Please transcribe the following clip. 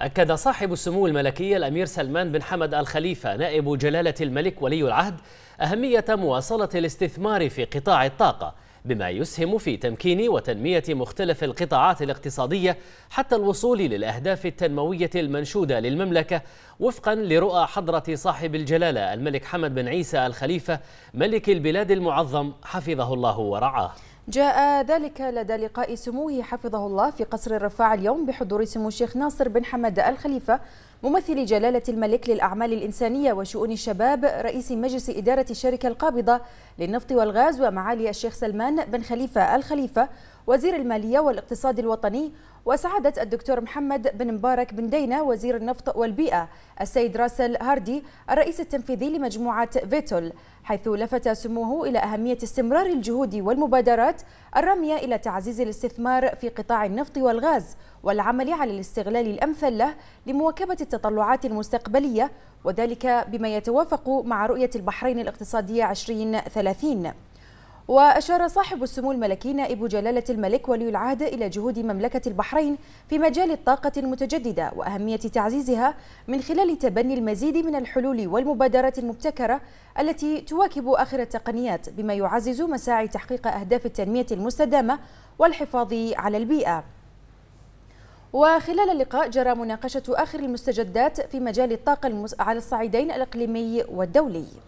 أكد صاحب السمو الملكي الأمير سلمان بن حمد الخليفة نائب جلالة الملك ولي العهد أهمية مواصلة الاستثمار في قطاع الطاقة بما يسهم في تمكين وتنمية مختلف القطاعات الاقتصادية حتى الوصول للأهداف التنموية المنشودة للمملكة وفقا لرؤى حضرة صاحب الجلالة الملك حمد بن عيسى الخليفة ملك البلاد المعظم حفظه الله ورعاه جاء ذلك لدى لقاء سموه حفظه الله في قصر الرفاع اليوم بحضور سمو الشيخ ناصر بن حمد الخليفة ممثل جلالة الملك للأعمال الإنسانية وشؤون الشباب رئيس مجلس إدارة الشركة القابضة للنفط والغاز ومعالي الشيخ سلمان بن خليفة الخليفة وزير المالية والاقتصاد الوطني وسعادة الدكتور محمد بن مبارك بن دينا وزير النفط والبيئة السيد راسل هاردي الرئيس التنفيذي لمجموعة فيتول حيث لفت سموه إلى أهمية استمرار الجهود والمبادرات الرامية إلى تعزيز الاستثمار في قطاع النفط والغاز والعمل على الاستغلال الأمثل له لمواكبة التطلعات المستقبلية وذلك بما يتوافق مع رؤية البحرين الاقتصادية 2030 وأشار صاحب السمو الملكي نائب جلالة الملك ولي العهد إلى جهود مملكة البحرين في مجال الطاقة المتجددة وأهمية تعزيزها من خلال تبني المزيد من الحلول والمبادرات المبتكرة التي تواكب آخر التقنيات بما يعزز مساعي تحقيق أهداف التنمية المستدامة والحفاظ على البيئة وخلال اللقاء جرى مناقشة آخر المستجدات في مجال الطاقة على الصعيدين الإقليمي والدولي